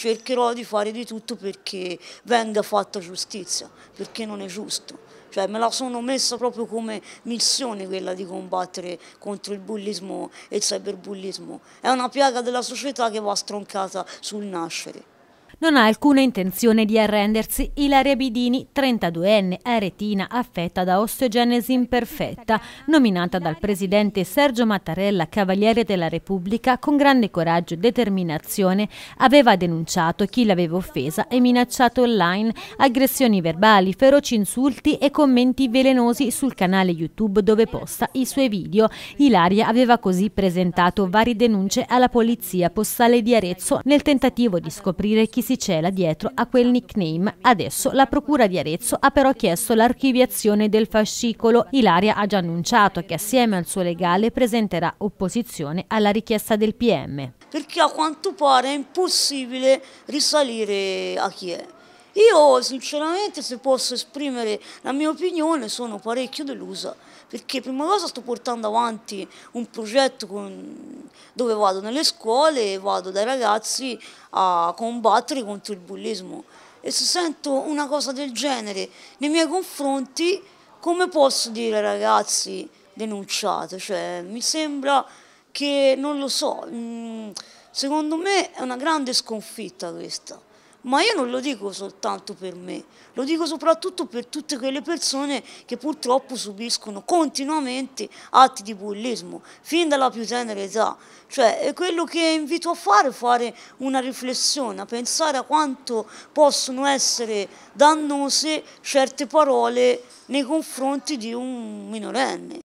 Cercherò di fare di tutto perché venga fatta giustizia, perché non è giusto. Cioè me la sono messa proprio come missione quella di combattere contro il bullismo e il cyberbullismo. È una piaga della società che va stroncata sul nascere non ha alcuna intenzione di arrendersi. Ilaria Bidini, 32enne, aretina affetta da osteogenesi imperfetta, nominata dal presidente Sergio Mattarella Cavaliere della Repubblica con grande coraggio e determinazione, aveva denunciato chi l'aveva offesa e minacciato online aggressioni verbali, feroci insulti e commenti velenosi sul canale YouTube dove posta i suoi video. Ilaria aveva così presentato varie denunce alla polizia postale di Arezzo nel tentativo di scoprire chi si si cela dietro a quel nickname. Adesso la Procura di Arezzo ha però chiesto l'archiviazione del fascicolo. Ilaria ha già annunciato che assieme al suo legale presenterà opposizione alla richiesta del PM. Perché a quanto pare è impossibile risalire a chi è io sinceramente se posso esprimere la mia opinione sono parecchio delusa perché prima cosa sto portando avanti un progetto con... dove vado nelle scuole e vado dai ragazzi a combattere contro il bullismo e se sento una cosa del genere nei miei confronti come posso dire ai ragazzi denunciate? Cioè, mi sembra che non lo so, mm, secondo me è una grande sconfitta questa ma io non lo dico soltanto per me, lo dico soprattutto per tutte quelle persone che purtroppo subiscono continuamente atti di bullismo, fin dalla più tenera età. Cioè, quello che invito a fare è fare una riflessione, a pensare a quanto possono essere dannose certe parole nei confronti di un minorenne.